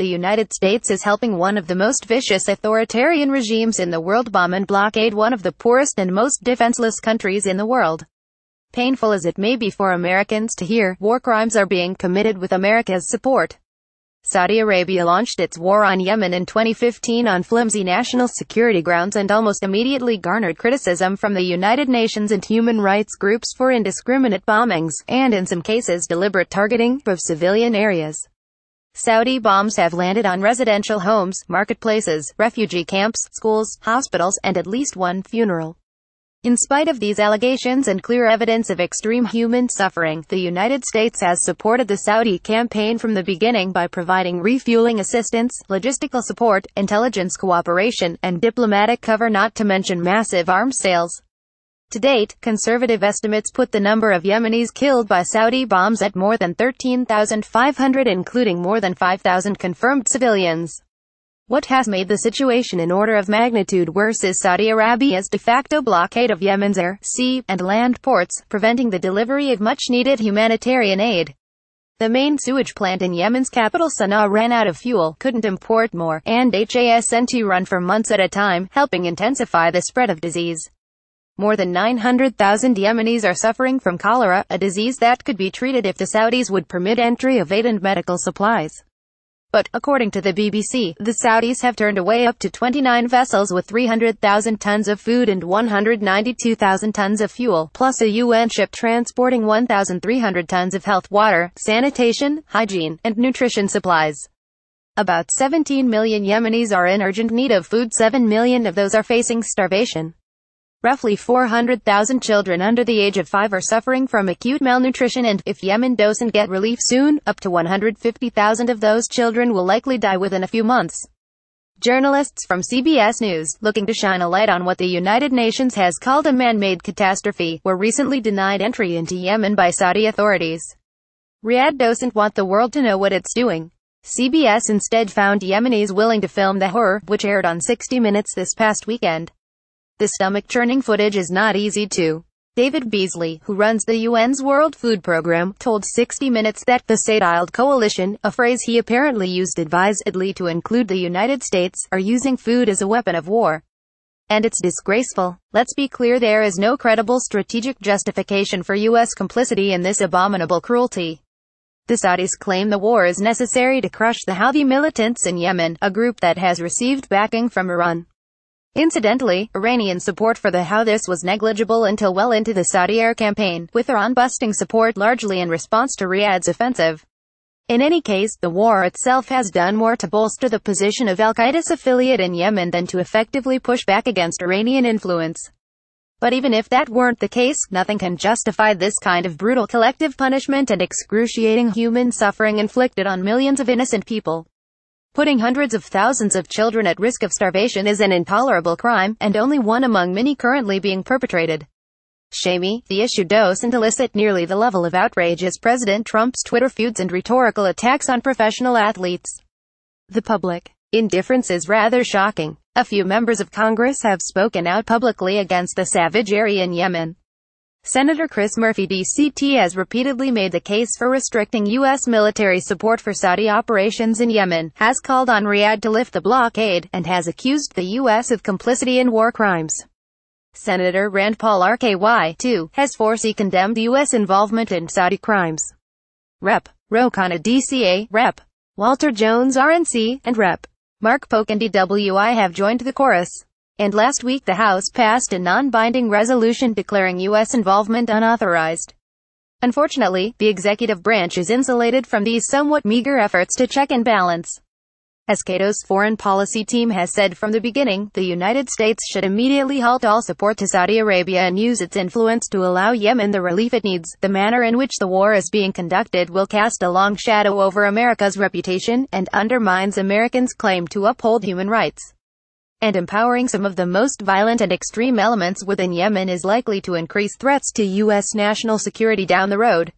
the United States is helping one of the most vicious authoritarian regimes in the world bomb and blockade one of the poorest and most defenseless countries in the world. Painful as it may be for Americans to hear, war crimes are being committed with America's support. Saudi Arabia launched its war on Yemen in 2015 on flimsy national security grounds and almost immediately garnered criticism from the United Nations and human rights groups for indiscriminate bombings, and in some cases deliberate targeting, of civilian areas. Saudi bombs have landed on residential homes, marketplaces, refugee camps, schools, hospitals, and at least one funeral. In spite of these allegations and clear evidence of extreme human suffering, the United States has supported the Saudi campaign from the beginning by providing refueling assistance, logistical support, intelligence cooperation, and diplomatic cover not to mention massive arms sales. To date, conservative estimates put the number of Yemenis killed by Saudi bombs at more than 13,500 including more than 5,000 confirmed civilians. What has made the situation in order of magnitude worse is Saudi Arabia's de facto blockade of Yemen's air, sea, and land ports, preventing the delivery of much-needed humanitarian aid. The main sewage plant in Yemen's capital Sana'a ran out of fuel, couldn't import more, and HASNT run for months at a time, helping intensify the spread of disease. More than 900,000 Yemenis are suffering from cholera, a disease that could be treated if the Saudis would permit entry of aid and medical supplies. But, according to the BBC, the Saudis have turned away up to 29 vessels with 300,000 tons of food and 192,000 tons of fuel, plus a UN ship transporting 1,300 tons of health water, sanitation, hygiene, and nutrition supplies. About 17 million Yemenis are in urgent need of food 7 million of those are facing starvation. Roughly 400,000 children under the age of 5 are suffering from acute malnutrition and, if Yemen doesn't get relief soon, up to 150,000 of those children will likely die within a few months. Journalists from CBS News, looking to shine a light on what the United Nations has called a man-made catastrophe, were recently denied entry into Yemen by Saudi authorities. Riyadh doesn't want the world to know what it's doing. CBS instead found Yemenis willing to film the horror, which aired on 60 Minutes this past weekend. The stomach-churning footage is not easy to. David Beasley, who runs the UN's World Food Program, told 60 Minutes that the Satild Coalition, a phrase he apparently used advisedly to include the United States, are using food as a weapon of war. And it's disgraceful. Let's be clear there is no credible strategic justification for U.S. complicity in this abominable cruelty. The Saudis claim the war is necessary to crush the Houthi militants in Yemen, a group that has received backing from Iran. Incidentally, Iranian support for the How this was negligible until well into the Saudi air campaign, with Iran busting support largely in response to Riyadh's offensive. In any case, the war itself has done more to bolster the position of al-Qaeda's affiliate in Yemen than to effectively push back against Iranian influence. But even if that weren't the case, nothing can justify this kind of brutal collective punishment and excruciating human suffering inflicted on millions of innocent people. Putting hundreds of thousands of children at risk of starvation is an intolerable crime, and only one among many currently being perpetrated. Shamey, the issue doesn't elicit nearly the level of outrage as President Trump's Twitter feuds and rhetorical attacks on professional athletes. The public indifference is rather shocking. A few members of Congress have spoken out publicly against the savage area in Yemen. Senator Chris Murphy DCT has repeatedly made the case for restricting U.S. military support for Saudi operations in Yemen, has called on Riyadh to lift the blockade, and has accused the U.S. of complicity in war crimes. Senator Rand Paul RKY, too, has forcefully condemned U.S. involvement in Saudi crimes. Rep. Rokana DCA, Rep. Walter Jones RNC, and Rep. Mark Polk and DWI have joined the chorus and last week the House passed a non-binding resolution declaring U.S. involvement unauthorized. Unfortunately, the executive branch is insulated from these somewhat meager efforts to check and balance. As Cato's foreign policy team has said from the beginning, the United States should immediately halt all support to Saudi Arabia and use its influence to allow Yemen the relief it needs. The manner in which the war is being conducted will cast a long shadow over America's reputation and undermines Americans' claim to uphold human rights and empowering some of the most violent and extreme elements within Yemen is likely to increase threats to U.S. national security down the road.